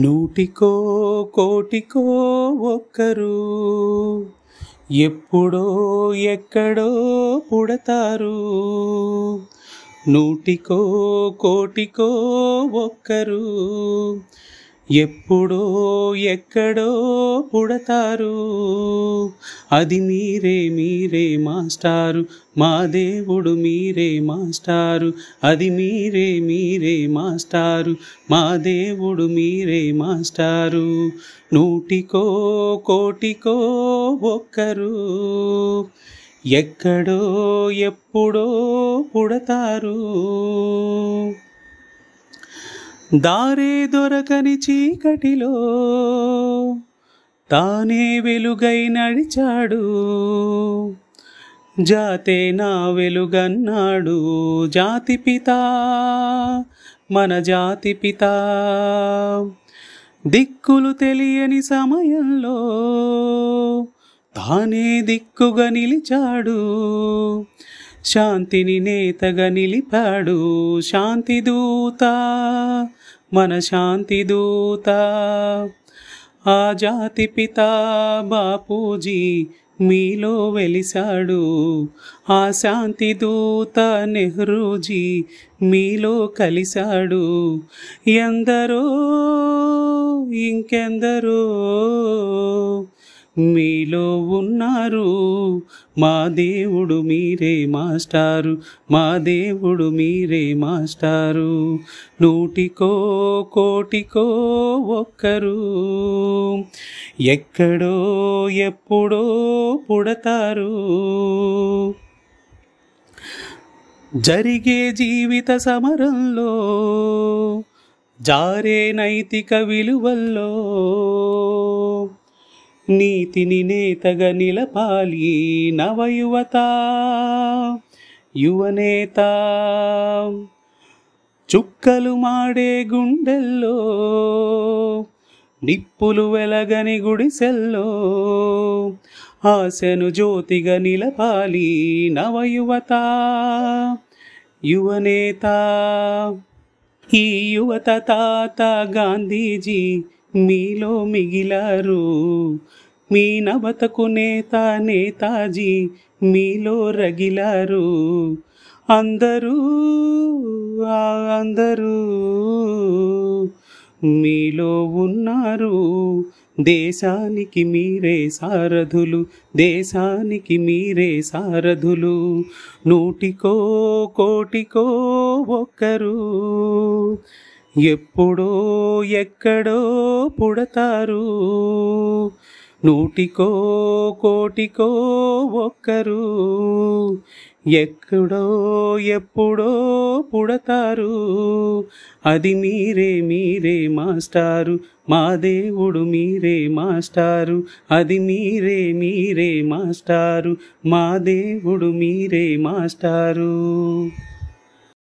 నూటికో కోటికో ఒక్కరు ఎప్పుడో ఎక్కడో పుడతారు నూటికో కోటికో ఒక్కరు ఎప్పుడో ఎక్కడో పుడతారు అది మీరే మీరే మాస్టారు మా దేవుడు మీరే మాస్టారు అది మీరే మీరే మాస్టారు మా దేవుడు మీరే మాస్టారు నూటికో కోటికో ఒక్కరు ఎక్కడో ఎప్పుడో పుడతారు దారే దొరకని చీకటిలో తానే వెలుగై నడిచాడు జాతే నా వెలుగన్నాడు జాతి పిత మన జాతి పిత దిక్కులు తెలియని సమయంలో తానే దిక్కుగా నిలిచాడు శాంతిని నేతగా నిలిపాడు శాంతి దూత మన శాంతి దూత ఆ జాతి పిత బాపూజీ మీలో వెలిసాడు ఆ శాంతి దూత నెహ్రూజీ మీలో కలిశాడు ఎందరో ఇంకెందరో మీలో ఉన్నారు మా దేవుడు మీరే మాస్టారు మా దేవుడు మీరే మాస్టారు నూటికో కోటికో ఒక్కరు ఎక్కడో ఎప్పుడో పుడతారు జరిగే జీవిత సమరంలో జారే నైతిక విలువల్లో నీతిని నేతగా నిలపాలి నవయువత యువనేత చుక్కలు మాడే గుండెల్లో నిప్పులు వెలగని గుడిసెల్లో ఆశను జ్యోతిగా నిలపాలి నవయువత యువనేత ఈ యువత తాత గాంధీజీ మీలో మిగిలారు మీ నవతకు నేత నేతాజీ మీలో రగిలారు అందరూ అందరూ మీలో ఉన్నారు దేశానికి మీరే సారథులు దేశానికి మీరే సారథులు నూటికో కోటికో ఒక్కరు ఎప్పుడో ఎక్కడో పుడతారు నూటికో కోటికో ఒక్కరు ఎక్కడో ఎప్పుడో పుడతారు అది మీరే మీరే మాస్టారు మా దేవుడు మీరే మాస్టారు అది మీరే మీరే మాస్టారు మా దేవుడు మీరే మాస్టారు